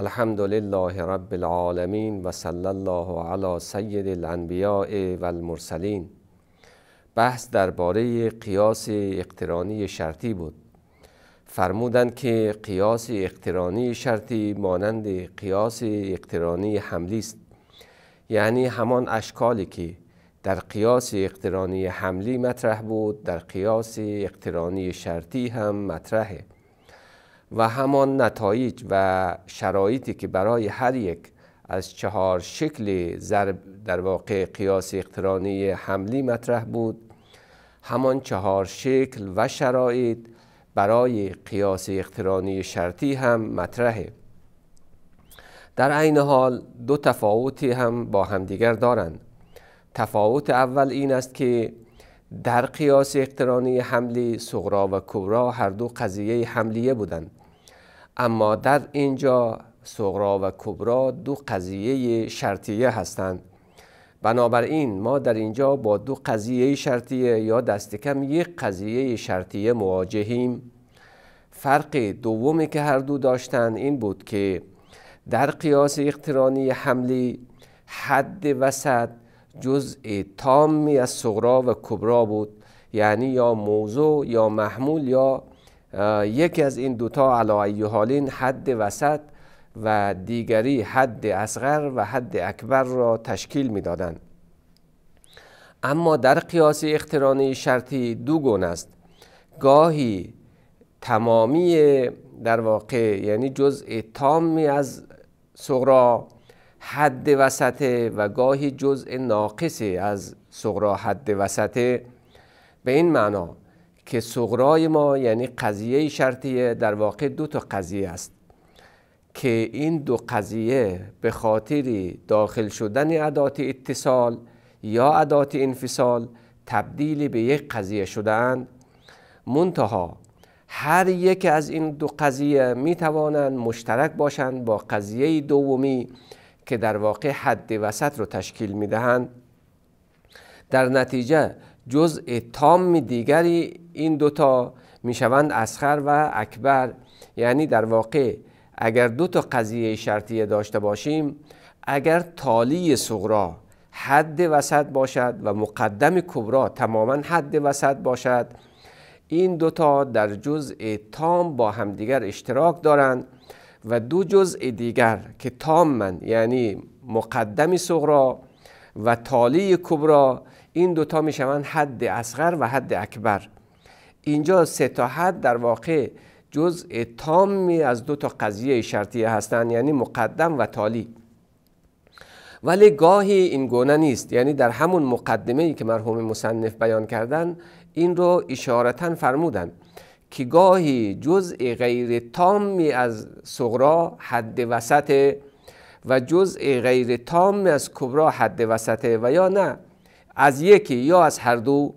الحمد لله رب العالمین و الله علی سید الانبیاء و بحث درباره قیاس اقترانی شرطی بود فرمودند که قیاس اقترانی شرطی مانند قیاس اقترانی حملی است یعنی همان اشکالی که در قیاس اقترانی حملی مطرح بود در قیاس اقترانی شرطی هم مطرحه و همان نتایج و شرایطی که برای هر یک از چهار شکل ضرب در واقع قیاس اقترانی حملی مطرح بود همان چهار شکل و شرایط برای قیاس اقترانی شرطی هم مطرحه در عین حال دو تفاوتی هم با همدیگر دارند تفاوت اول این است که در قیاس اقترانی حملی صغرا و کبرا هر دو قضیه حملیه بودند اما در اینجا سغرا و کبرا دو قضیه شرطیه هستند بنابراین ما در اینجا با دو قضیه شرطیه یا دست کم یک قضیه شرطیه مواجهیم فرق دومی که هر دو داشتند این بود که در قیاس اقترانی حملی حد وسط جزء تامی از صغرا و کبرا بود یعنی یا موضوع یا محمول یا یکی از این دوتا علا حالین حد وسط و دیگری حد اصغر و حد اکبر را تشکیل میدادند اما در قیاس اخترانی شرطی دو گونه است گاهی تمامی در واقع یعنی جزء تامی از صغرا حد وسطه و گاهی جزء ناقصی از سغرا حد وسطه به این معنا که سغرای ما یعنی قضیه شرطیه در واقع دو تا قضیه است که این دو قضیه به خاطر داخل شدن ادات اتصال یا ادات انفصال تبدیل به یک قضیه شدند منتها هر یک از این دو قضیه می توانند مشترک باشند با قضیه دومی که در واقع حد وسط رو تشکیل می دهند در نتیجه جزء تام دیگری این دوتا میشوند اسخر و اکبر یعنی در واقع اگر دو تا قضیه شرطیه داشته باشیم اگر تالی صغرا حد وسط باشد و مقدم کبرا تماما حد وسط باشد این دوتا در جزء تام با همدیگر اشتراک دارند و دو جزء دیگر که تام من یعنی مقدم صغرا و تالی کبرا این دوتا شوند حد اصغر و حد اکبر اینجا سه تا حد در واقع جزء تامی از دو تا قضیه شرطیه هستند یعنی مقدم و تالی ولی گاهی این گونه نیست یعنی در همون مقدمه ای که مرحوم مصنف بیان کردن این رو اشارتا فرمودند که گاهی جزء غیر تامی از صغرا حد وسط و جزء غیر تام از کبرا حد وسطه و یا نه از یکی یا از هر دو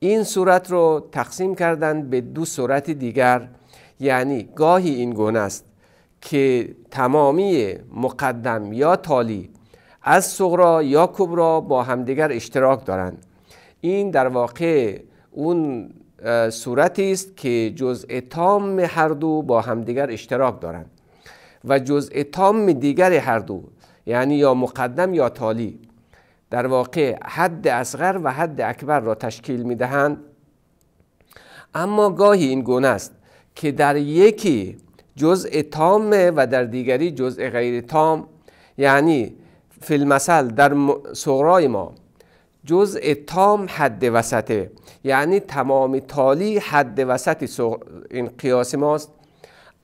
این صورت رو تقسیم کردن به دو صورت دیگر یعنی گاهی این گونه است که تمامی مقدم یا تالی از صغرا یا کبرا با همدیگر اشتراک دارند این در واقع اون صورتی است که جزء تام هر دو با همدیگر اشتراک دارند و جزء تام دیگر هر دو یعنی یا مقدم یا تالی در واقع حد اصغر و حد اکبر را تشکیل می دهند اما گاهی این گونه است که در یکی جزء تامه و در دیگری جزء غیر تام یعنی فیلمسل در سغرای ما جزء تام حد وسطه یعنی تمام تالی حد وسط این قیاس ماست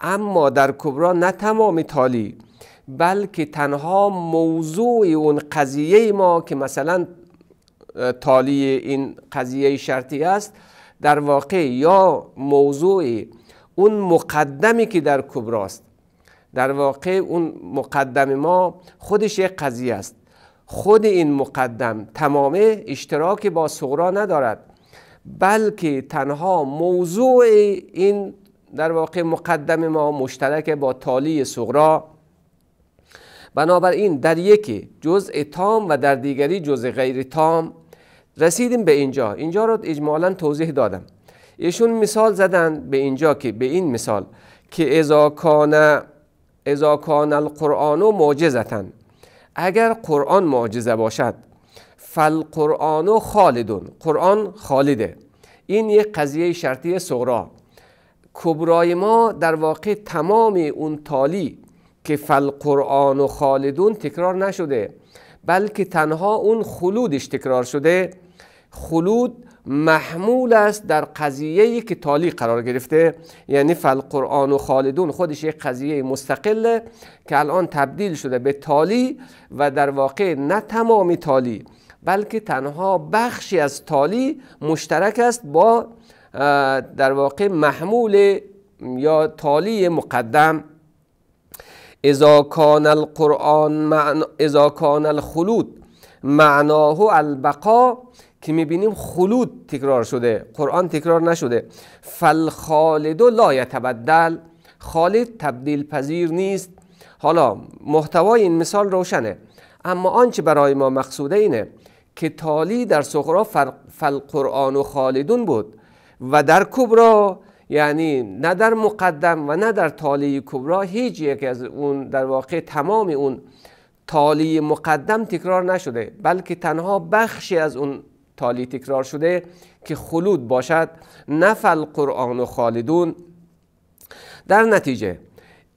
اما در کبرا نه تمام تالی بلکه تنها موضوع اون قضیه ما که مثلا تالی این قضیه شرطی است در واقع یا موضوع اون مقدمی که در کبراست در واقع اون مقدم ما خودش یک قضیه است خود این مقدم تمام اشتراک با سغرا ندارد بلکه تنها موضوع این در واقع مقدم ما مشترک با تالی صغرا بنابراین در یکی جزء تام و در دیگری جزء غیر تام رسیدیم به اینجا اینجا را اجمالا توضیح دادم ایشون مثال زدن به اینجا که به این مثال که اذا کان اذا کان القرآن معجزتن اگر قرآن معجزه باشد فالقرآن خالدون قرآن خالده این یک قضیه شرطی صغرا کبرای ما در واقع تمام اون تالی که فل و خالدون تکرار نشده بلکه تنها اون خلودش تکرار شده خلود محمول است در قضیهی که تالی قرار گرفته یعنی فل و خالدون خودش یک قضیه مستقله که الان تبدیل شده به تالی و در واقع نه تمامی تالی بلکه تنها بخشی از تالی مشترک است با در واقع محمول یا تالی مقدم اذا کان القرآن معن... اذا کان الخلود معناه البقا که میبینیم خلود تکرار شده قرآن تکرار نشده فالخالد لا یتبدل خالد تبدیل پذیر نیست حالا محتوای این مثال روشنه اما آنچه برای ما مقصوده اینه که تالی در سخرا فالقرآن و خالدون بود و در کبرا یعنی نه در مقدم و نه در تالی کبرا هیچ یک از اون در واقع تمام اون تالی مقدم تکرار نشده بلکه تنها بخشی از اون تالی تکرار شده که خلود باشد نفل قرآن و خالدون در نتیجه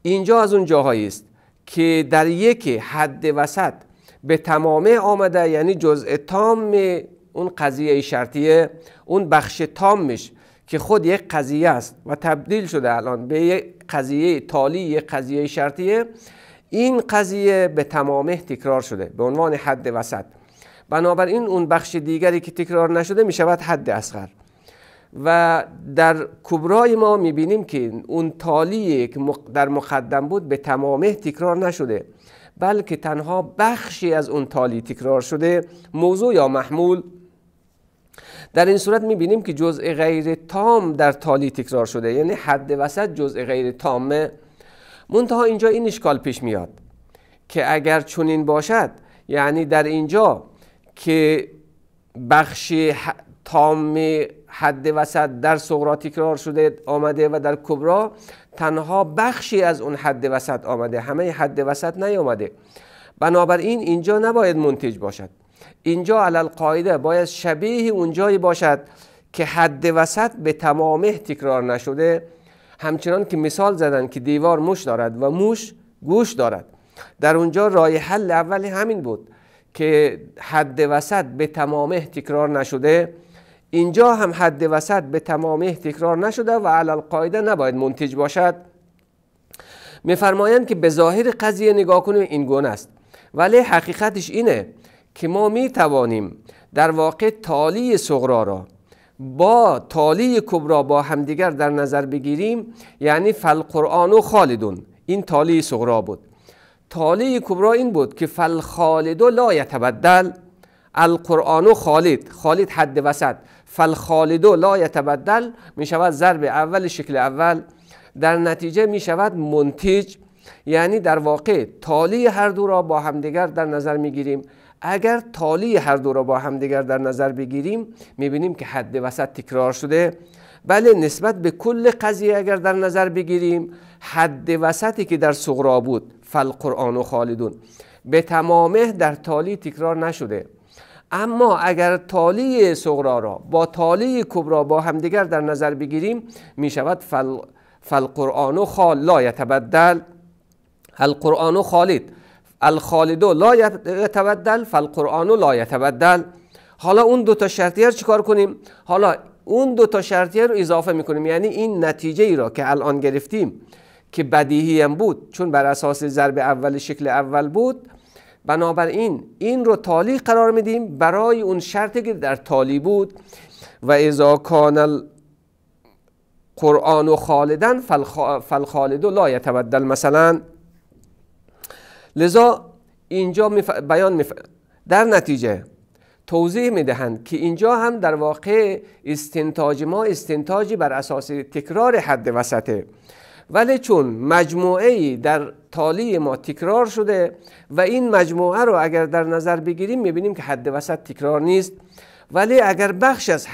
اینجا از اون جاهایی است که در یک حد وسط به تمام آمده یعنی جزء تام اون قضیه شرطیه اون بخش تامش که خود یک قضیه است و تبدیل شده الان به یک قضیه تالی یک قضیه شرطیه این قضیه به تمامه تکرار شده به عنوان حد وسط بنابراین اون بخش دیگری که تکرار نشده می شود حد اصغر و در کبرای ما می بینیم که اون تالی که در مقدم بود به تمامه تکرار نشده بلکه تنها بخشی از اون تالی تکرار شده موضوع یا محمول در این صورت میبینیم که جزء غیر تام در تالی تکرار شده یعنی حد وسط جزء غیر تامه منتها اینجا این اشکال پیش میاد که اگر چنین باشد یعنی در اینجا که بخش تام حد وسط در صغرا تکرار شده آمده و در کبرا تنها بخشی از اون حد وسط آمده همه حد وسط نیامده بنابراین اینجا نباید منتج باشد اینجا علال قایده باید شبیه اونجایی باشد که حد وسط به تمامه تکرار نشده همچنان که مثال زدن که دیوار موش دارد و موش گوش دارد در اونجا رای حل اول همین بود که حد وسط به تمامه تکرار نشده اینجا هم حد وسط به تمامه تکرار نشده و علال نباید منتج باشد میفرمایند که به ظاهر قضیه نگاه کنیم این گونه است ولی حقیقتش اینه که ما می توانیم در واقع تالی صغرا را با تالی کبرا با همدیگر در نظر بگیریم یعنی فالقرآن و خالدون این تالی صغرا بود تالی کبرا این بود که فالخالد لا یتبدل القرآن و خالد خالد حد وسط فالخالد لا یتبدل می شود ضرب اول شکل اول در نتیجه می شود منتج یعنی در واقع تالی هر دو را با همدیگر در نظر می گیریم اگر تالی هر دو را با همدیگر در نظر بگیریم میبینیم که حد وسط تکرار شده بله نسبت به کل قضیه اگر در نظر بگیریم حد وسطی که در سغرا بود قرآن و خالدون به تمامه در تالی تکرار نشده اما اگر تالی سغرا را با تالی کبرا با همدیگر در نظر بگیریم میشود شود فل... فالقرآن و خال لا یتبدل القرآن و خالد الخالد لا یتبدل فالقرآن لا یتبدل حالا اون دو تا شرطیه رو چیکار کنیم حالا اون دو تا شرطیه رو اضافه میکنیم یعنی این نتیجه ای را که الان گرفتیم که بدیهی هم بود چون بر اساس ضرب اول شکل اول بود بنابراین این رو تالی قرار میدیم برای اون شرطی که در تالی بود و اذا کان قرآن و خالدن فالخالد لا یتبدل مثلا لذا اینجا بیان در نتیجه توضیح میدهند که اینجا هم در واقع استنتاج ما استنتاجی بر اساس تکرار حد وسطه ولی چون مجموعه در تالی ما تکرار شده و این مجموعه رو اگر در نظر بگیریم میبینیم که حد وسط تکرار نیست ولی اگر بخش از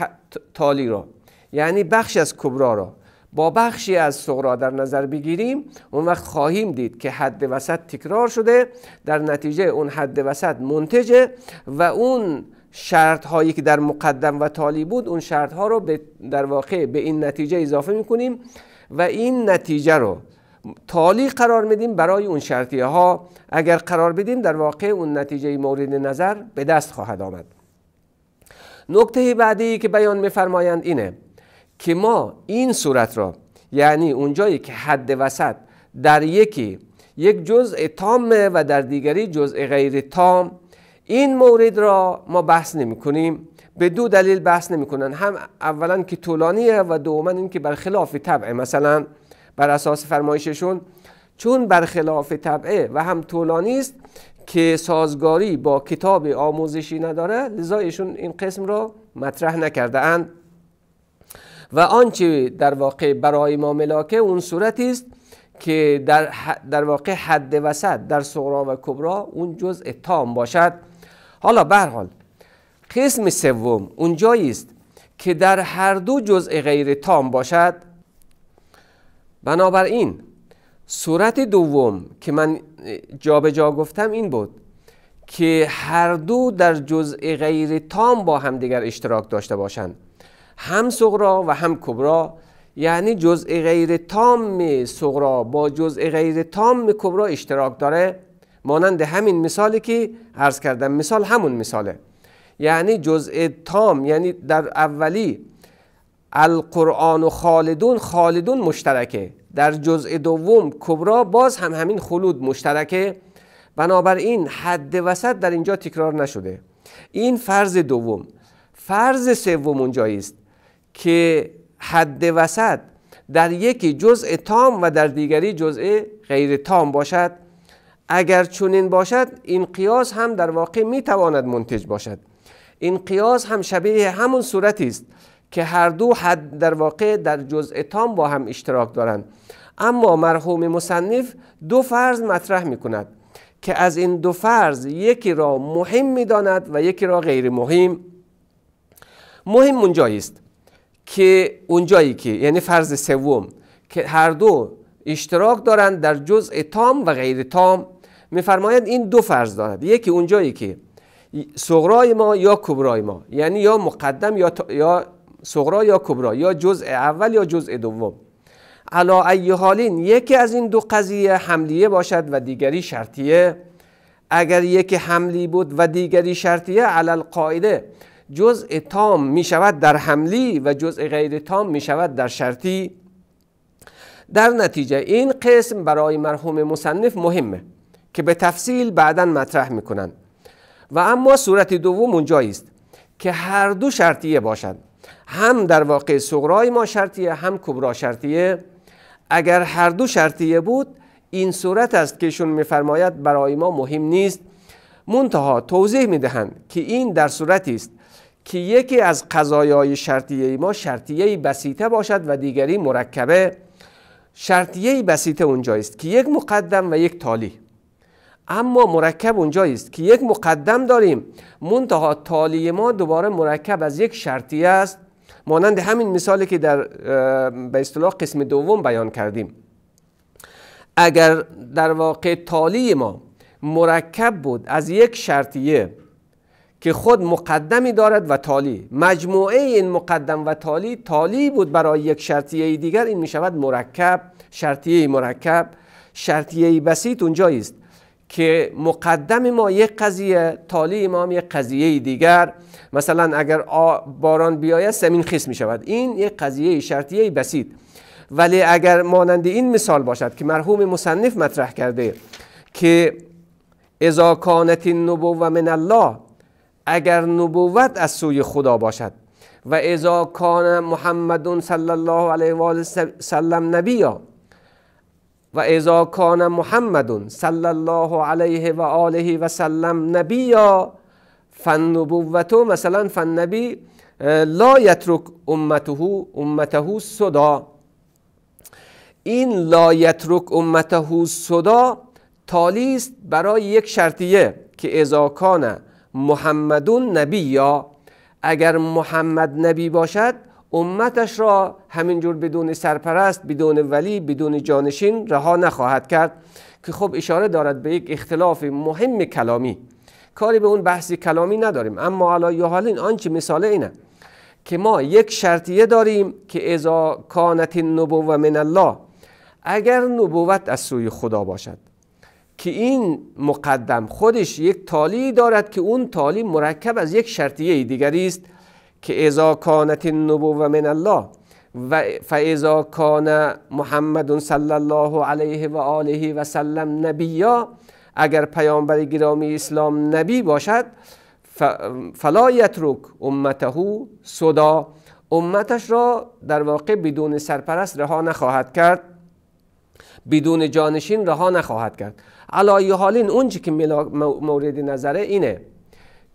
تالی را یعنی بخش از کبرا را با بخشی از صغرا در نظر بگیریم اون وقت خواهیم دید که حد وسط تکرار شده در نتیجه اون حد وسط منتجه و اون شرط هایی که در مقدم و تالی بود اون شرط ها رو در واقع به این نتیجه اضافه میکنیم و این نتیجه رو تالی قرار میدیم برای اون شرطیه ها اگر قرار بدیم در واقع اون نتیجه مورد نظر به دست خواهد آمد نکته بعدی که بیان میفرمایند اینه که ما این صورت را یعنی اونجایی که حد وسط در یکی یک جزء تام و در دیگری جزء غیر تام این مورد را ما بحث نمی کنیم به دو دلیل بحث نمی کنن هم اولا که طولانیه و دوما اینکه برخلاف طبعه مثلا بر اساس فرمایششون چون برخلاف طبعه و هم طولانی است که سازگاری با کتاب آموزشی نداره لذا ایشون این قسم را مطرح نکرده اند و آنچه در واقع برای ما ملاکه اون صورتی است که در, در واقع حد وسط در صغرا و کبرا اون جزء تام باشد حالا به حال قسم سوم اون است که در هر دو جزء غیر تام باشد بنابراین صورت دوم که من جابجا جا گفتم این بود که هر دو در جزء غیر تام با همدیگر اشتراک داشته باشند هم سغرا و هم کبرا یعنی جزء غیر تام سغرا با جزء غیر تام کبرا اشتراک داره مانند همین مثالی که عرض کردم مثال همون مثاله یعنی جزء تام یعنی در اولی القرآن و خالدون خالدون مشترکه در جزء دوم کبرا باز هم همین خلود مشترکه بنابراین حد وسط در اینجا تکرار نشده این فرض دوم فرض سوم اونجایی است که حد وسط در یکی جزء تام و در دیگری جزء غیر تام باشد اگر چنین باشد این قیاس هم در واقع می تواند منتج باشد این قیاس هم شبیه همون صورتی است که هر دو حد در واقع در جزء تام با هم اشتراک دارند اما مرحوم مصنف دو فرض مطرح می کند که از این دو فرض یکی را مهم می داند و یکی را غیر مهم مهم اونجایی است که اونجایی که یعنی فرض سوم که هر دو اشتراک دارند در جزء تام و غیر تام میفرماید این دو فرض دارد یکی اونجایی که صغرای ما یا کبرای ما یعنی یا مقدم یا, یا صغرا یا کبرا یا جزء اول یا جزء دوم علا ای حالین یکی از این دو قضیه حملیه باشد و دیگری شرطیه اگر یکی حملی بود و دیگری شرطیه علی القائده جزء تام می شود در حملی و جزء غیر تام می شود در شرطی در نتیجه این قسم برای مرحوم مصنف مهمه که به تفصیل بعدا مطرح می کنند و اما صورت دوم اونجایی است که هر دو شرطیه باشد هم در واقع سغرای ما شرطیه هم کبرا شرطیه اگر هر دو شرطیه بود این صورت است که ایشون میفرماید برای ما مهم نیست منتها توضیح میدهند که این در صورتی است که یکی از قضایای شرطیه ما شرطیه بسیطه باشد و دیگری مرکبه شرطیه بسیطه اونجا که یک مقدم و یک تالی اما مرکب اونجا است که یک مقدم داریم منتها تالی ما دوباره مرکب از یک شرطیه است مانند همین مثالی که در به اصطلاح قسم دوم بیان کردیم اگر در واقع تالی ما مرکب بود از یک شرطیه که خود مقدمی دارد و تالی مجموعه این مقدم و تالی تالی بود برای یک شرطیه دیگر این می شود مرکب شرطیه مرکب شرطیه بسیط اونجا است که مقدم ما یک قضیه تالی ما هم یک قضیه دیگر مثلا اگر باران بیاید زمین خیس می شود این یک قضیه شرطیه بسیط ولی اگر مانند این مثال باشد که مرحوم مصنف مطرح کرده که اذا کانت النبوه من الله اگر نبوت از سوی خدا باشد و اذا کان محمد صلی الله علیه و سلم نبیا و ازا کان محمد صلی الله علیه و آله و سلم نبیا فالنبوت مثلا نبی لا یترک امته امته صدا این لا یترک امته صدا تالیست برای یک شرطیه که اذا کان محمدون نبی یا اگر محمد نبی باشد امتش را همینجور بدون سرپرست بدون ولی بدون جانشین رها نخواهد کرد که خب اشاره دارد به یک اختلاف مهم کلامی کاری به اون بحث کلامی نداریم اما علا حال آنچه مثاله اینه که ما یک شرطیه داریم که اذا کانت النبوه من الله اگر نبوت از سوی خدا باشد که این مقدم خودش یک تالی دارد که اون تالی مرکب از یک شرطیه دیگری است که اذا کانت و من الله و فاذا کان محمد صلی الله علیه و آله و سلم نبیا اگر پیامبر گرامی اسلام نبی باشد فلا یترک امته صدا امتش را در واقع بدون سرپرست رها نخواهد کرد بدون جانشین رها نخواهد کرد علای حالین اونچه که مورد نظره اینه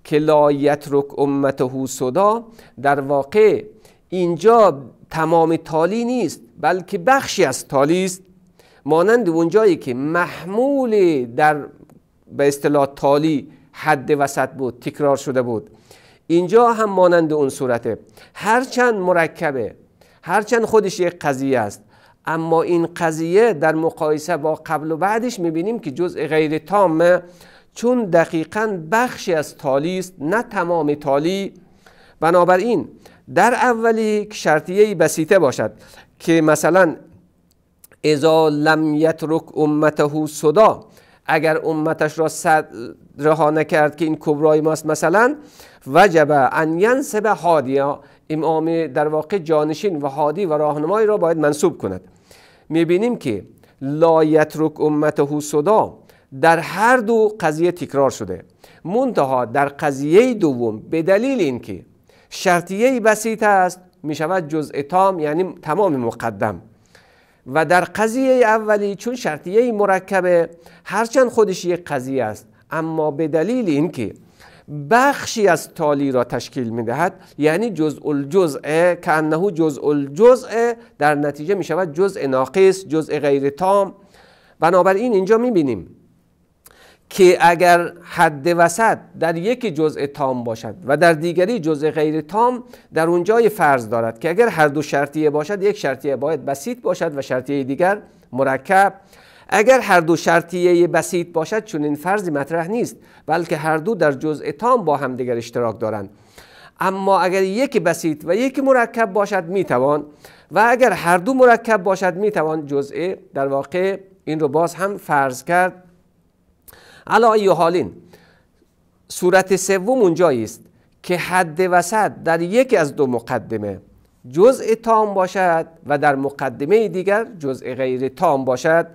که لایت رک امته صدا در واقع اینجا تمام تالی نیست بلکه بخشی از تالی است مانند اونجایی که محمول در به اصطلاح تالی حد وسط بود تکرار شده بود اینجا هم مانند اون صورته هرچند مرکبه هرچند خودش یک قضیه است اما این قضیه در مقایسه با قبل و بعدش میبینیم که جزء غیر تامه چون دقیقا بخشی از تالی است نه تمام تالی بنابراین در اولی شرطیه بسیطه باشد که مثلا اذا لم یترک امته صدا اگر امتش را رها نکرد که این کبرای ماست مثلا وجب ان ینسب هادیا امام در واقع جانشین و هادی و راهنمایی را باید منصوب کند میبینیم که یترک امته صدا در هر دو قضیه تکرار شده منتها در قضیه دوم به دلیل اینکه شرطیه بسیط است میشود شود جزء تام یعنی تمام مقدم و در قضیه اولی چون شرطیه مرکبه هرچند خودش یک قضیه است اما به دلیل اینکه بخشی از تالی را تشکیل می دهد یعنی جزء الجزء که انه جزء الجزء در نتیجه می شود جزء ناقص جزء غیر تام بنابراین اینجا می بینیم که اگر حد وسط در یک جزء تام باشد و در دیگری جزء غیر تام در اونجای فرض دارد که اگر هر دو شرطیه باشد یک شرطیه باید بسیط باشد و شرطیه دیگر مرکب اگر هر دو شرطیه بسیط باشد چون این فرضی مطرح نیست بلکه هر دو در جزء تام با همدیگر اشتراک دارند اما اگر یکی بسیط و یکی مرکب باشد میتوان و اگر هر دو مرکب باشد میتوان جزء در واقع این رو باز هم فرض کرد علا حالین صورت سوم اونجایی است که حد وسط در یکی از دو مقدمه جزء تام باشد و در مقدمه دیگر جزء غیر تام باشد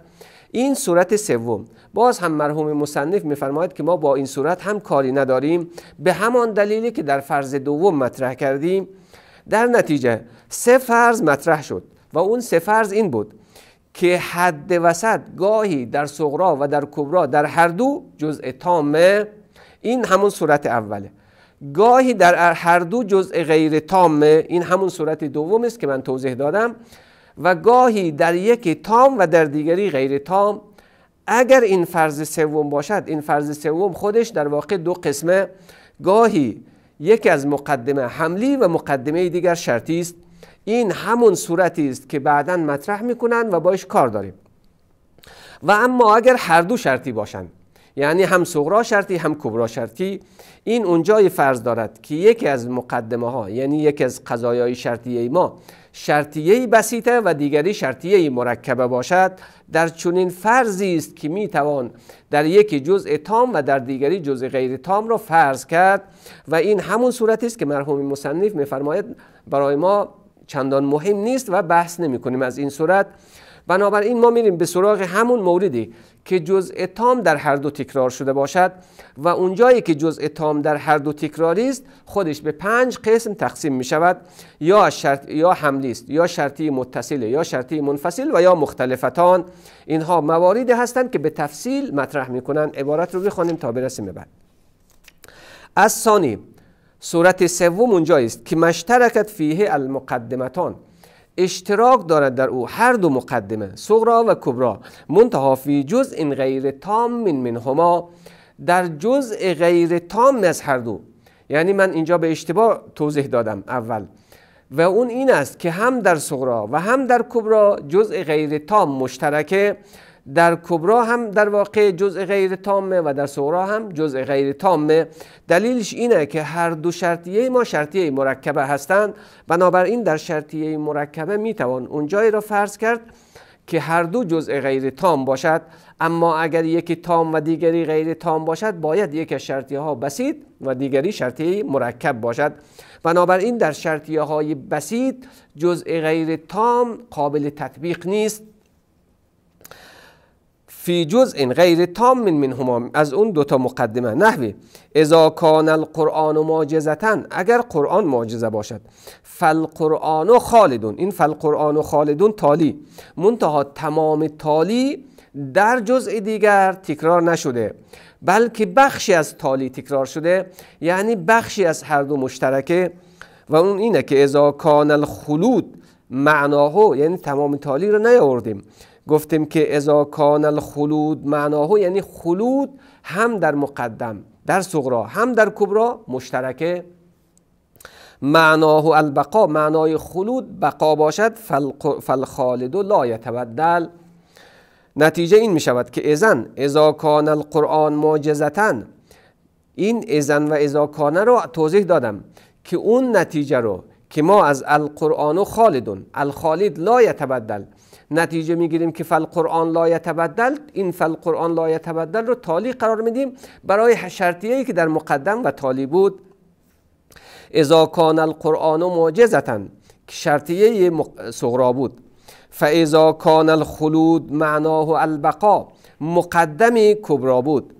این صورت سوم باز هم مرحوم مصنف میفرماید که ما با این صورت هم کاری نداریم به همان دلیلی که در فرض دوم مطرح کردیم در نتیجه سه فرض مطرح شد و اون سه فرض این بود که حد وسط گاهی در صغرا و در کبرا در هر دو جزء تامه این همون صورت اوله گاهی در هر دو جزء غیر تامه این همون صورت دوم است که من توضیح دادم و گاهی در یکی تام و در دیگری غیر تام اگر این فرض سوم باشد این فرض سوم خودش در واقع دو قسمه گاهی یکی از مقدمه حملی و مقدمه دیگر شرطی است این همون صورتی است که بعدا مطرح میکنن و باش کار داریم و اما اگر هر دو شرطی باشند یعنی هم صغرا شرطی هم کبرا شرطی این اونجای فرض دارد که یکی از مقدمه ها یعنی یکی از قضایای شرطیه ما شرطیه بسیطه و دیگری شرطیه مرکبه باشد در چنین فرضی است که می توان در یکی جزء تام و در دیگری جزء غیر تام را فرض کرد و این همون صورتی است که مرحوم مصنف میفرماید برای ما چندان مهم نیست و بحث نمی کنیم از این صورت بنابراین ما میریم به سراغ همون موردی که جزء تام در هر دو تکرار شده باشد و اونجایی که جزء تام در هر دو تکراری است خودش به پنج قسم تقسیم می شود یا شرط یا حملی است یا شرطی متصل یا شرطی منفصل و یا مختلفتان اینها مواردی هستند که به تفصیل مطرح می عبارت رو بخوانیم تا برسیم بعد از ثانی صورت سوم اونجا است که مشترکت فیه المقدمتان اشتراک دارد در او هر دو مقدمه صغرا و کبرا منتها فی جزء این غیر تام من منهما در جزء غیر تام از هر دو یعنی من اینجا به اشتباه توضیح دادم اول و اون این است که هم در صغرا و هم در کبرا جزء غیر تام مشترکه در کبرا هم در واقع جزء غیر تامه و در سورا هم جزء غیر تامه دلیلش اینه که هر دو شرطیه ما شرطیه مرکبه هستند بنابراین در شرطیه مرکبه میتوان اونجایی را فرض کرد که هر دو جزء غیر تام باشد اما اگر یکی تام و دیگری غیر تام باشد باید یکی از شرطیه ها بسید و دیگری شرطیه مرکب باشد بنابراین در شرطیه های بسید جزء غیر تام قابل تطبیق نیست فی جزء غیر تام من منهما از اون دوتا مقدمه نحوی اذا کان القرآن معجزتا اگر قرآن معجزه باشد فالقرآن خالدون این فالقرآن خالدون تالی منتها تمام تالی در جزء دیگر تکرار نشده بلکه بخشی از تالی تکرار شده یعنی بخشی از هر دو مشترکه و اون اینه که اذا کان الخلود معناهو یعنی تمام تالی رو نیاوردیم گفتیم که اذا کان الخلود معناه یعنی خلود هم در مقدم در صغرا هم در کبرا مشترکه معناه البقا معنای خلود بقا باشد فالخالد لا یتبدل نتیجه این می شود که ازن ازا کان القرآن معجزتن این ازن و اذا کانه رو توضیح دادم که اون نتیجه رو که ما از القرآن و خالدون الخالد لا یتبدل نتیجه میگیریم که فل قرآن لا یتبدل این فل قرآن لا یتبدل رو تالی قرار میدیم برای شرطیه‌ای که در مقدم و تالی بود اذا کان القرآن معجزتن که شرطیه صغرا بود فاذا کان الخلود معناه البقا مقدمی کبرا بود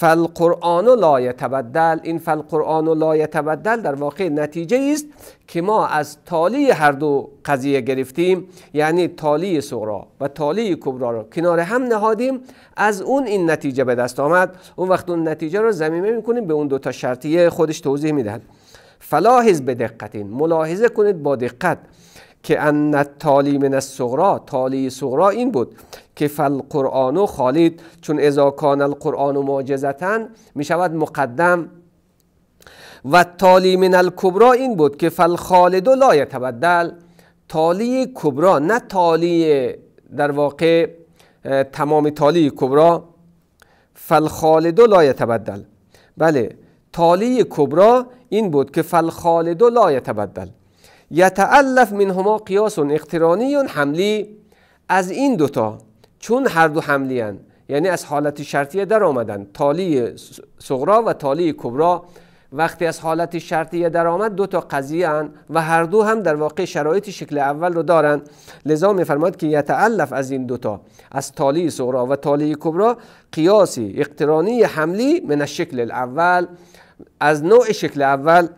فالقرآن لا تبدل این فالقرآن لا تبدل در واقع نتیجه است که ما از تالی هر دو قضیه گرفتیم یعنی تالی صغرا و تالی کبرا رو کنار هم نهادیم از اون این نتیجه به دست آمد اون وقت اون نتیجه رو زمینه میکنیم به اون دو تا شرطیه خودش توضیح میدهد فلاحظ به دقتین ملاحظه کنید با دقت که ان تالی من الصغرا تالی صغرا این بود که فالقرآن و خالد چون اذا کان القرآن معجزتا می شود مقدم و تالی من الکبرا این بود که فالخالد لا یتبدل تالی کبرا نه تالی در واقع تمام تالی کبرا فالخالد لا یتبدل بله تالی کبرا این بود که فالخالد لا یتبدل یتعلف منهما قیاس اقترانی حملی از این دوتا چون هر دو حملی یعنی از حالت شرطیه در آمدن تالی صغرا و تالی کبرا وقتی از حالت شرطیه درآمد آمد دو تا قضیه هن و هر دو هم در واقع شرایط شکل اول رو دارن لذا میفرماد که یتعلف از این دوتا از تالی صغرا و تالی کبرا قیاسی اقترانی حملی من شکل اول از نوع شکل اول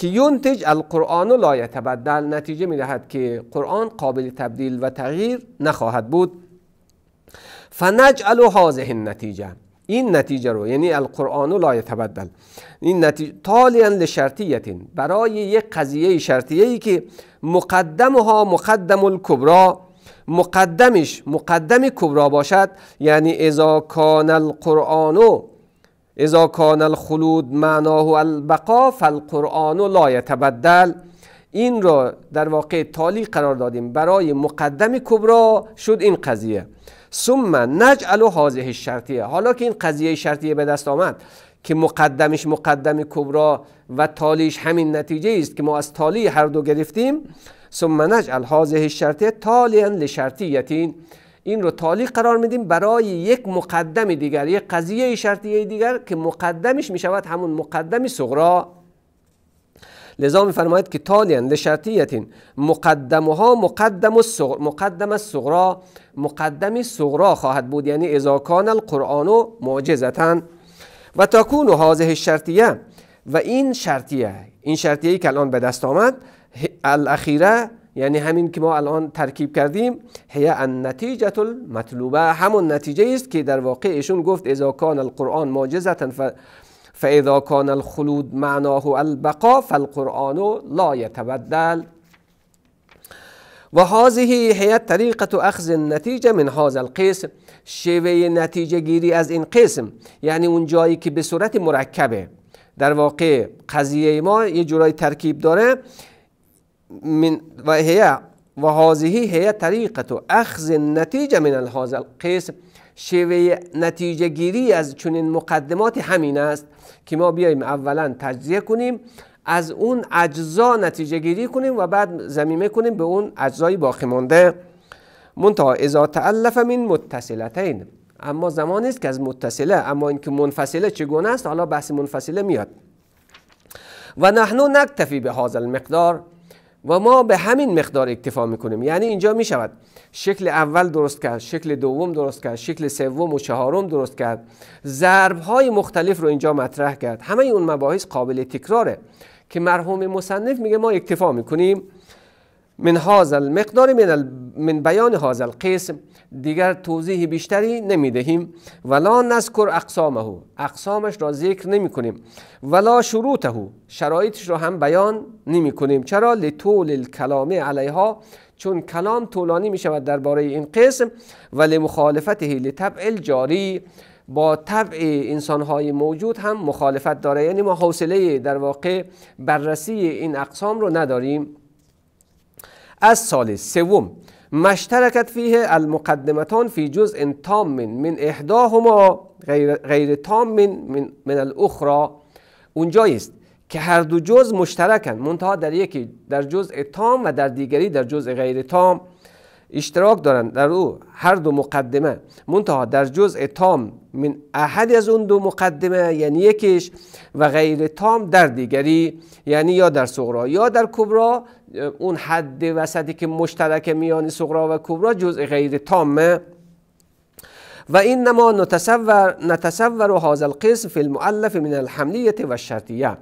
که یونتج القرآن لا یتبدل نتیجه می که قرآن قابل تبدیل و تغییر نخواهد بود فنجعل هذه النتیجه این نتیجه رو یعنی القرآن لا یتبدل این نتیجه تالیا لشرطیت برای یک قضیه شرطیه ای که مقدمها مقدم الکبرا مقدمش مقدم کبرا باشد یعنی اذا کان القرآن اذا کان الخلود معناه البقا فالقرآن لا یتبدل این را در واقع تالی قرار دادیم برای مقدم کبرا شد این قضیه ثم نجعل هذه الشرطیه حالا که این قضیه شرطیه به دست آمد که مقدمش مقدم کبرا و تالیش همین نتیجه است که ما از تالی هر دو گرفتیم ثم نجعل هذه الشرطیه تالیا لشرطیتین این رو تالی قرار میدیم برای یک مقدم دیگر یک قضیه شرطیه دیگر که مقدمش میشود همون مقدم سغرا لذا میفرماید که تالیا لشرطیت مقدمها ها مقدم سغرا مقدم سغرا مقدم صغرا خواهد بود یعنی اذا کان و معجزتا و تکون هذه شرطیه و این شرطیه این شرطیه که الان به دست آمد الاخیره یعنی همین که ما الان ترکیب کردیم هی ان نتیجه المطلوبه همون نتیجه است که در واقع ایشون گفت اذا کان القرآن معجزتا ف... اذا کان الخلود معناه البقا فالقرآن لا يتبدل و هذه هی طریقت اخذ نتیجه من هذا القسم شیوه نتیجه گیری از این قسم یعنی اون جایی که به صورت مرکبه در واقع قضیه ما یه جورایی ترکیب داره من و هی و هذه هی طریقت اخذ نتیجه من هذا القسم شیوه نتیجه گیری از چنین مقدمات همین است که ما بیایم اولا تجزیه کنیم از اون اجزا نتیجه گیری کنیم و بعد زمیمه کنیم به اون اجزای باقی مانده منتها اذا تعلف من متصلتین اما زمانی است که از متصله اما اینکه منفصله چگونه است حالا بحث منفصله میاد و نحن نکتفی به هذا المقدار و ما به همین مقدار اکتفا میکنیم یعنی اینجا میشود شکل اول درست کرد شکل دوم درست کرد شکل سوم و چهارم درست کرد ضرب های مختلف رو اینجا مطرح کرد همه اون مباحث قابل تکراره که مرحوم مصنف میگه ما اکتفا میکنیم من هذا المقدار من, من بیان هذا قسم دیگر توضیح بیشتری نمی دهیم ولا نذکر اقسامه اقسامش را ذکر نمی کنیم ولا شروطه شرایطش را هم بیان نمی کنیم چرا لطول الکلام علیها چون کلام طولانی می شود درباره این قسم و لمخالفته لطبع الجاری با طبع انسانهای موجود هم مخالفت داره یعنی ما حوصله در واقع بررسی این اقسام رو نداریم از سال سوم مشترکت فیه المقدمتان فی جزء تام من من احداهما غیر, غیر تام من, من, من الاخری است که هر دو جز مشترکن منتها در یکی در جزء تام و در دیگری در جزء غیر تام اشتراک دارند در او هر دو مقدمه منتها در جزء تام من احد از اون دو مقدمه یعنی یکیش و غیر تام در دیگری یعنی یا در صغرا یا در کبرا اون حد وسطی که مشترک میان صغرا و کبرا جزء غیر تامه و این نما نتصور نتصور هذا القسم فی المؤلف من الحملیه و الشرطیه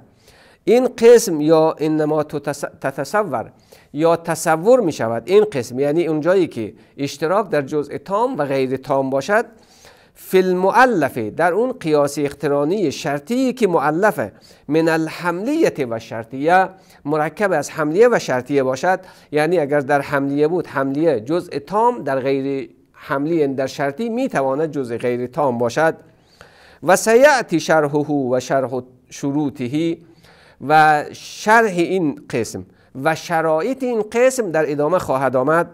این قسم یا انما تتصور یا تصور می شود این قسم یعنی اون جایی که اشتراک در جزء تام و غیر تام باشد فی معلفه در اون قیاس اخترانی شرطی که معلفه من الحملیت و شرطیه مرکب از حملیه و شرطیه باشد یعنی اگر در حملیه بود حملیه جزء تام در غیر حملی یعنی در شرطی تواند جزء غیر تام باشد و سیعتی شرحه و شرح شروطه و شرح این قسم و شرایط این قسم در ادامه خواهد آمد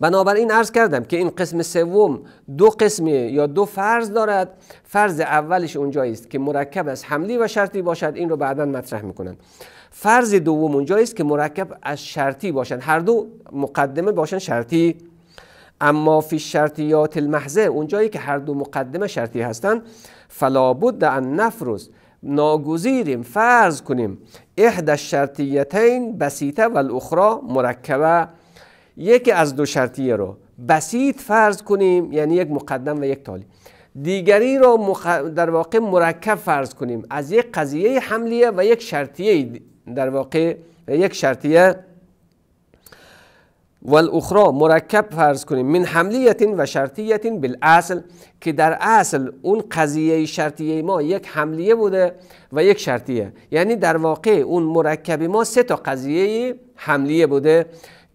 بنابراین عرض کردم که این قسم سوم دو قسم یا دو فرض دارد فرض اولش اونجایی است که مرکب از حملی و شرطی باشد این رو بعدا مطرح میکنند فرض دوم اونجایی است که مرکب از شرطی باشند هر دو مقدمه باشند شرطی اما فی شرطیات المحضه اونجایی که هر دو مقدمه شرطی هستند فلا بد ان نفرز ناگزیریم فرض کنیم احد الشرطیتین بسیطه و الاخری مرکبه یکی از دو شرطیه رو بسیط فرض کنیم یعنی یک مقدم و یک تالی دیگری رو در واقع مرکب فرض کنیم از یک قضیه حملیه و یک شرطیه در واقع یک شرطیه والاخری مرکب فرض کنیم من حملیت و شرطیت بالاصل که در اصل اون قضیه شرطیه ما یک حملیه بوده و یک شرطیه یعنی در واقع اون مرکب ما سه تا قضیه حملیه بوده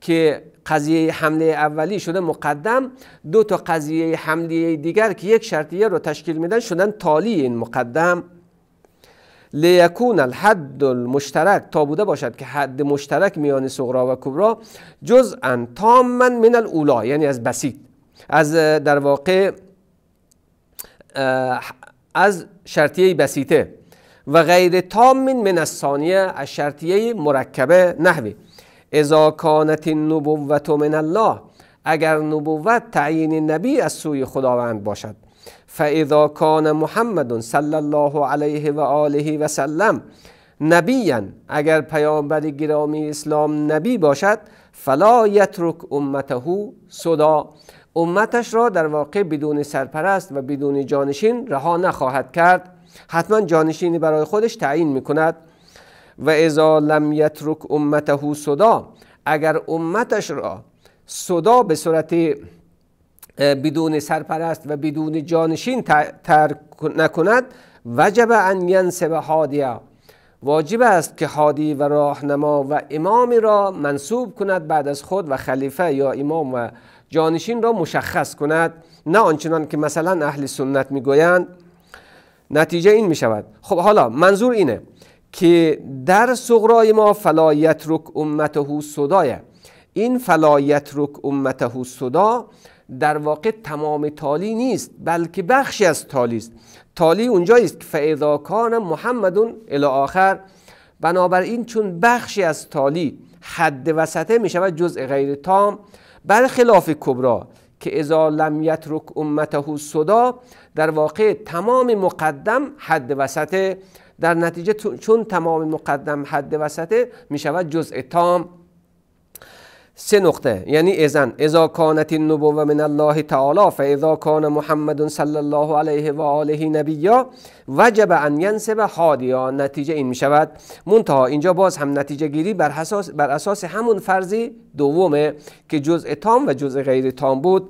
که قضیه حمله اولی شده مقدم دو تا قضیه حملیه دیگر که یک شرطیه رو تشکیل میدن شدن تالی این مقدم لیکون الحد المشترک تا بوده باشد که حد مشترک میان صغرا و کبرا جزءا تاما من الاولا یعنی از بسیط از در واقع از شرطیه بسیطه و غیر تام من الثانیه از شرطیه مرکبه نحوی اذا کانت النبوت من الله اگر نبوت تعیین نبی از سوی خداوند باشد فاذا کان محمد صلی الله علیه و آله و سلم نبیا اگر پیامبر گرامی اسلام نبی باشد فلا یترک امته صدا امتش را در واقع بدون سرپرست و بدون جانشین رها نخواهد کرد حتما جانشینی برای خودش تعیین میکند و اذا لم یترک امته صدا اگر امتش را صدا به صورت بدون سرپرست و بدون جانشین ترک نکند وجب ان ینسب حادیه واجب است که حادی و راهنما و امامی را منصوب کند بعد از خود و خلیفه یا امام و جانشین را مشخص کند نه آنچنان که مثلا اهل سنت میگویند نتیجه این می شود خب حالا منظور اینه که در سغرای ما فلایت رک امته صدایه این فلایت رک امته صدا در واقع تمام تالی نیست بلکه بخشی از تالی است تالی اونجایی است که فاذا کان محمد الی آخر بنابراین چون بخشی از تالی حد وسطه می شود جزء غیر تام برخلاف کبرا که اذا لم یترک امته صدا در واقع تمام مقدم حد وسطه در نتیجه چون تمام مقدم حد وسطه می شود جزء تام سه نقطه یعنی ازن اذا کانت النبوه من الله تعالی فاذا کان محمد صلی الله علیه و آله نبیا وجب ان ینسب حادیا نتیجه این می شود منتها اینجا باز هم نتیجه گیری بر اساس, بر اساس همون فرضی دومه که جزء تام و جزء غیر تام بود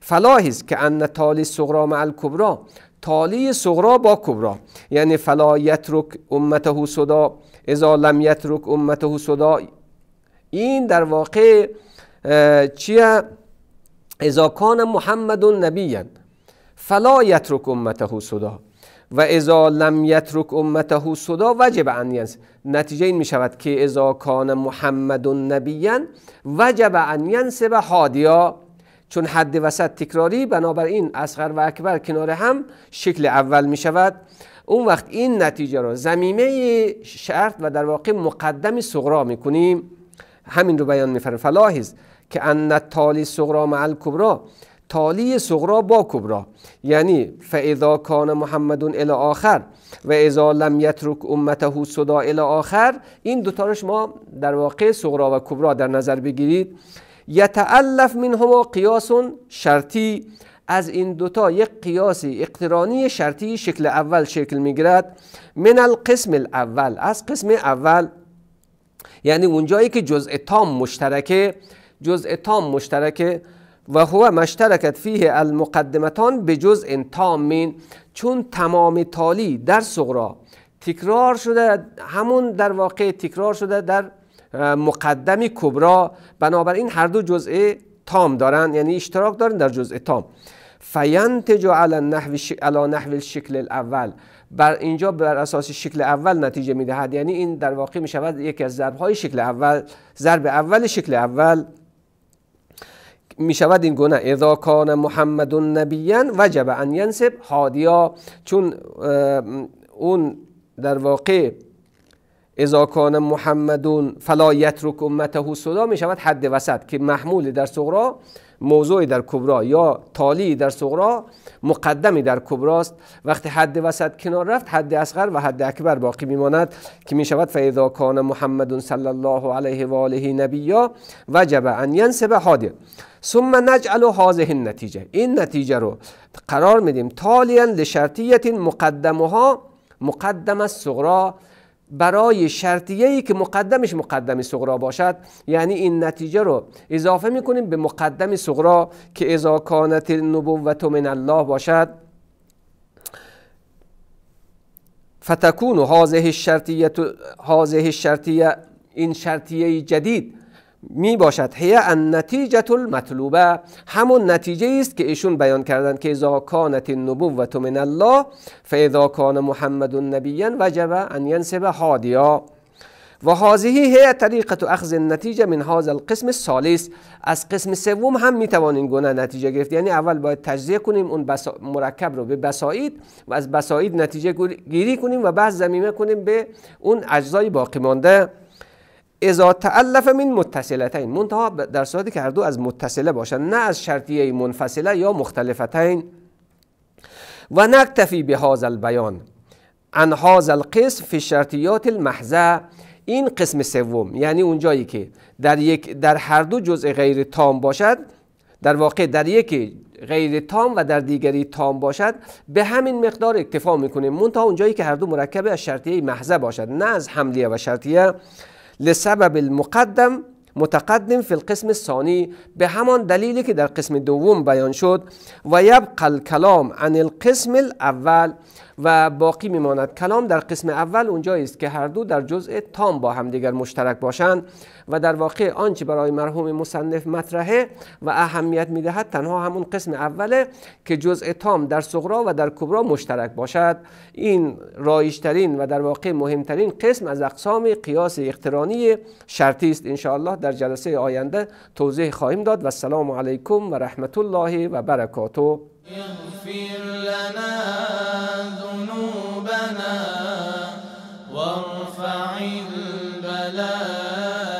فلاحیز که ان تالی صغرا مع الکبرا تالی صغرا با کبرا یعنی فلا یترک امته صدا اذا لم یترک امته صدا این در واقع چیه اذا کان محمد نبی فلا یترک امته صدا و اذا لم یترک امته صدا وجب ان نتیجه این می شود که اذا کان محمد نبی وجب ان به حادیا چون حد وسط تکراری بنابراین اصغر و اکبر کنار هم شکل اول می شود اون وقت این نتیجه را زمیمه شرط و در واقع مقدم صغرا می کنیم همین رو بیان میفرم فلاحیز که ان تالی سغرا مع الکبرا تالی سغرا با کبرا یعنی فاذا کان محمدون الی آخر و اذا لم یترک امته صدا الی آخر این دوتا رو شما در واقع سغرا و کبرا در نظر بگیرید یتعلف منهما قیاس شرطی از این دوتا یک قیاسی اقترانی شرطی شکل اول شکل میگیرد من القسم الاول از قسم اول یعنی اونجایی که جزء تام مشترکه جزء تام مشترکه و هو مشترکت فیه المقدمتان به جزء مین چون تمام تالی در صغرا تکرار شده همون در واقع تکرار شده در مقدمی کبرا بنابراین هر دو جزء تام دارن یعنی اشتراک دارن در جزء تام فینتج علی نحو شکل الاول بر اینجا بر اساس شکل اول نتیجه میدهد یعنی این در واقع می شود یکی از ضرب های شکل اول ضرب اول شکل اول می شود این گونه اذا کان محمد نبیا وجب ان ینسب هادیا چون اون در واقع اذا کان محمد فلا یترک امته صدا می شود حد وسط که محمول در صغرا موضوعی در کبرا یا تالی در صغرا مقدمی در کبراست وقتی حد وسط کنار رفت حد اصغر و حد اکبر باقی میماند که می شود فیدا کان محمد صلی الله علیه و آله یا وجب ان ینسب حادی ثم نجعل هذه النتیجه این نتیجه رو قرار میدیم تالیا لشرطیت مقدمها مقدم الصغرا برای شرطیه ای که مقدمش مقدم سغرا باشد یعنی این نتیجه رو اضافه میکنیم به مقدم سغرا که اذا کانت نبوت من الله باشد فتکون و الشرطیه شرطیه این شرطیه جدید می باشد هی ان نتیجه المطلوبه همون نتیجه است که ایشون بیان کردن که اذا کانت النبوه من الله فاذا کان محمد نبیا وجب ان ینسب هادیا و هذه هی طریقه اخذ النتیجه من هذا القسم الثالث از قسم سوم هم می این گونه نتیجه گرفت یعنی اول باید تجزیه کنیم اون بسا... مرکب رو به بساید و از بساید نتیجه گیری کنیم و بعد زمینه کنیم به اون اجزای باقی مانده اذا تعلف من متصلتین منتها در صورتی که هر دو از متصله باشند نه از شرطیه منفصله یا مختلفتین و نکتفی به هاز البیان ان هاز القسم فی شرطیات المحزه این قسم سوم یعنی اون جایی که در یک در هر دو جزء غیر تام باشد در واقع در یکی غیر تام و در دیگری تام باشد به همین مقدار اکتفا میکنیم منتها اون جایی که هر دو مرکبه از شرطیه محضه باشد نه از حملیه و شرطیه لسبب المقدم متقدم فی القسم ثانی به همان دلیلی که در قسم دوم بیان شد و یبقی الکلام عن القسم الاول و باقی میماند کلام در قسم اول اونجایی است که هر دو در جزء تام با همدیگر مشترک باشند و در واقع آنچه برای مرحوم مصنف مطرحه و اهمیت میدهد تنها همون قسم اوله که جزء تام در صغرا و در کبرا مشترک باشد این رایشترین و در واقع مهمترین قسم از اقسام قیاس اقترانی شرطی است انشاءالله در جلسه آینده توضیح خواهیم داد و السلام علیکم و رحمت الله و برکاته اغفر لنا ذنوبنا وارفع البلاء